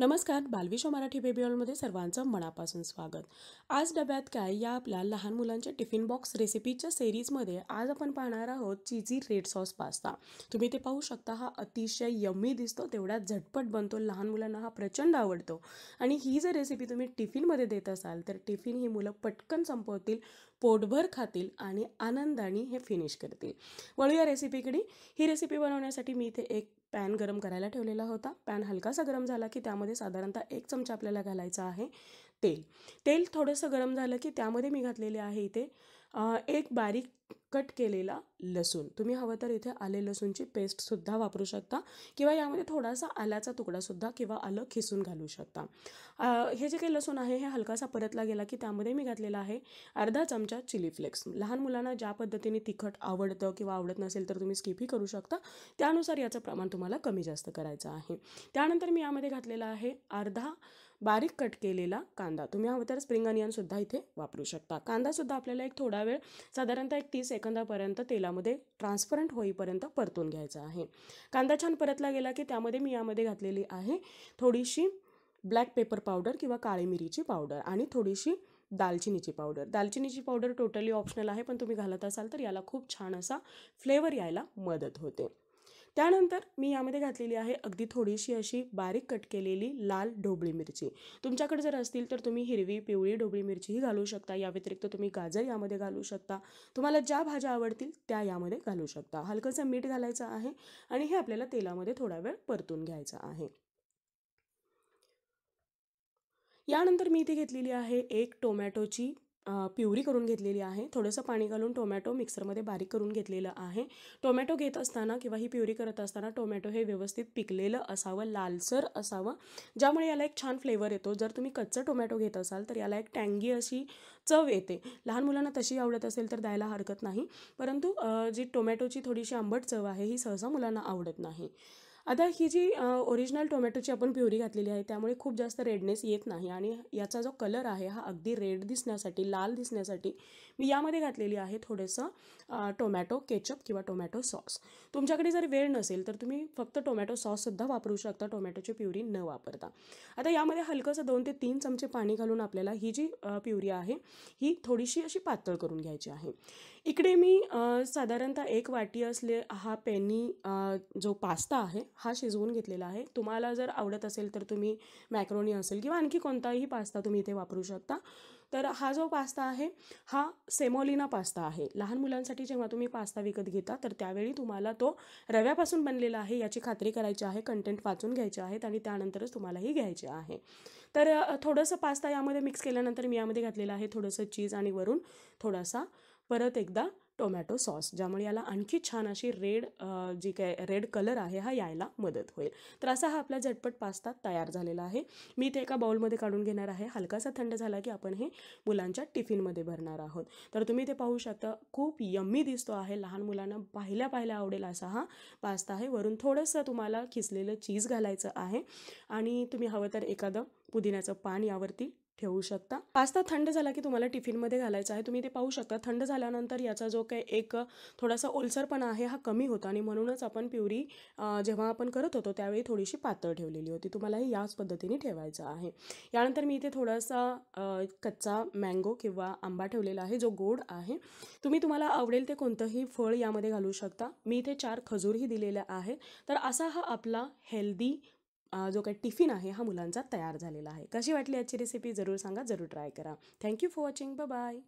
नमस्कार बालविश्व मराठी बेबी ऑलमध्ये सर्वांचं मनापासून स्वागत आज डब्यात काय या आपल्या लहान मुलांच्या टिफिन बॉक्स रेसिपीच्या सेरीजमध्ये आज आपण पाहणार आहोत चिझी रेड सॉस पास्ता तुम्ही ते पाहू शकता हा अतिशय यम्मी दिसतो तेवढा झटपट बनतो लहान मुलांना हा प्रचंड आवडतो आणि ही जर रेसिपी तुम्ही टिफिनमध्ये देत असाल तर टिफिन ही मुलं पटकन संपवतील पोटभर खातील आणि आनंदाने हे फिनिश करतील वळूया रेसिपीकडे ही रेसिपी बनवण्यासाठी मी इथे एक पॅन गरम करायला ठेवलेला होता पॅन हलकासा गरम झाला की त्यामध्ये साधारणतः एक चमचा आपल्याला घालायचा आहे तेल तेल थोडंसं गरम झालं की त्यामध्ये मी घातलेले आहे इथे एक बारीक कट केलेला लसूण तुम्ही हवं तर इथे आले लसूणची पेस्टसुद्धा वापरू शकता किंवा यामध्ये थोडासा आल्याचा तुकडासुद्धा किंवा आलं खिसून घालू शकता हे जे काही लसूण आहे हे हलकासा परतला गेला की त्यामध्ये मी घातलेला आहे अर्धा चमचा चिली फ्लेक्स लहान मुलांना ज्या पद्धतीने तिखट आवडतं किंवा आवडत नसेल तर तुम्ही स्किपही करू शकता त्यानुसार याचं प्रमाण तुम्हाला कमी जास्त करायचं आहे त्यानंतर मी यामध्ये घातलेलं आहे अर्धा बारीक कट केलेला कांदा तुम्ही हवं तर स्प्रिंग अनियनसुद्धा इथे वापरू शकता कांदासुद्धा आपल्याला एक थोडा वेळ साधारणतः एक तीस सेकंदापर्यंत तेलामध्ये ट्रान्सपरंट होईपर्यंत परतून घ्यायचा आहे कांदा छान परतला गेला की त्यामध्ये मी यामध्ये घातलेली आहे थोडीशी ब्लॅक पेपर पावडर किंवा काळी मिरीची पावडर आणि थोडीशी दालचिनीची पावडर दालचिनीची पावडर टोटली ऑप्शनल आहे पण तुम्ही घालत असाल तर याला खूप छान असा फ्लेवर यायला मदत होते त्यानंतर मी यामध्ये घातलेली आहे अगदी थोडीशी अशी बारीक कट केलेली लाल ढोबळी मिरची तुमच्याकडे जर असतील तर तुम्ही हिरवी पिवळी ढोबळी मिरचीही घालू शकता या व्यतिरिक्त तुम्ही गाजर यामध्ये घालू शकता तुम्हाला ज्या भाज्या आवडतील त्या यामध्ये घालू शकता हलकंसं मीठ घालायचं आहे आणि हे आपल्याला तेलामध्ये थोडा वेळ परतून घ्यायचं आहे यानंतर मी इथे घेतलेली आहे एक टोमॅटोची प्युरी करून घेतलेली आहे थोडंसं पाणी घालून टोमॅटो मिक्सरमध्ये बारीक करून घेतलेलं आहे टोमॅटो घेत असताना किंवा ही प्युरी करत असताना टोमॅटो हे व्यवस्थित पिकलेलं असावं लालसर असावं ज्यामुळे याला एक छान फ्लेवर येतो जर तुम्ही कच्चं टोमॅटो घेत असाल तर याला एक टँगी अशी चव येते लहान मुलांना तशी आवडत असेल तर द्यायला हरकत नाही परंतु जी टोमॅटोची थोडीशी आंबट चव आहे ही सहसा मुलांना आवडत नाही आता ही जी ओरिजिनल टोमॅटोची आपण प्युरी घातलेली आहे त्यामुळे खूप जास्त रेडनेस येत नाही आणि याचा जो कलर आहे हा अगदी रेड दिसण्यासाठी लाल दिसण्यासाठी मी यामध्ये घातलेली आहे थोडंसं टोमॅटो केचप किंवा टोमॅटो सॉस तुमच्याकडे जर वेळ नसेल तर तुम्ही फक्त टोमॅटो सॉससुद्धा वापरू शकता टोमॅटोची प्युरी न वापरता आता यामध्ये हलकंसं दोन ते तीन चमचे पाणी घालून आपल्याला ही जी प्युरी आहे ही थोडीशी अशी पातळ करून घ्यायची आहे इकडे मी साधारणतः एक वाटी असले हा पेनी जो पास्ता आहे हा शिजवून घेतलेला आहे तुम्हाला जर आवडत असेल तर तुम्ही मॅक्रोनी असेल किंवा आणखी कोणताही पास्ता तुम्ही इथे वापरू शकता तर हा जो पास्ता आहे हा सेमोलिना पास्ता आहे लहान मुलांसाठी जेव्हा तुम्ही पास्ता विकत घेता तर त्यावेळी तुम्हाला तो रव्यापासून बनलेला आहे याची खात्री करायची आहे कंटेंट वाचून घ्यायचे आहेत आणि त्यानंतरच तुम्हालाही घ्यायचे आहे तर थोडंसं पास्ता यामध्ये मिक्स केल्यानंतर मी यामध्ये घातलेलं आहे थोडंसं चीज आणि वरून थोडासा परत एकदा टोमॅटो सॉस ज्यामुळे याला आणखी छान अशी रेड जी काय रेड कलर आहे हा यायला मदत होईल तर असा हा आपला झटपट पास्ता तयार झालेला आहे मी ते एका बाउलमध्ये काढून घेणार आहे हलकासा थंड झाला की आपण हे मुलांच्या टिफिनमध्ये भरणार आहोत तर तुम्ही ते पाहू शकता खूप यम्मी दिसतो आहे लहान मुलांना पाहिल्या पाहिल्या आवडेल असा हा पास्ता आहे वरून थोडंसं तुम्हाला खिसलेलं चीज घालायचं आहे आणि तुम्ही हवं तर एखादं पुदिन्याचं पान यावरती ठेवू शकता पास्ता थंड झाला की तुम्हाला टिफिनमध्ये घालायचा आहे तुम्ही ते पाहू शकता थंड झाल्यानंतर याचा जो काही एक थोडासा ओलसरपणा आहे हा कमी होता आणि म्हणूनच आपण प्युरी जेव्हा आपण करत होतो त्यावेळी थोडीशी पातळ ठेवलेली होती तुम्हाला हे याच पद्धतीने ठेवायचं आहे यानंतर मी इथे थोडासा कच्चा मँगो किंवा आंबा ठेवलेला आहे जो गोड आहे तुम्ही तुम्हाला आवडेल ते कोणतंही फळ यामध्ये घालू शकता मी इथे चार खजूरही दिलेल्या आहे तर असा हा आपला हेल्दी जो काही टिफिन आहे हा मुलांचा तयार झालेला आहे कशी वाटली याची रेसिपी जरूर सांगा जरूर ट्राय करा थँक्यू फॉर वॉचिंग ब बाय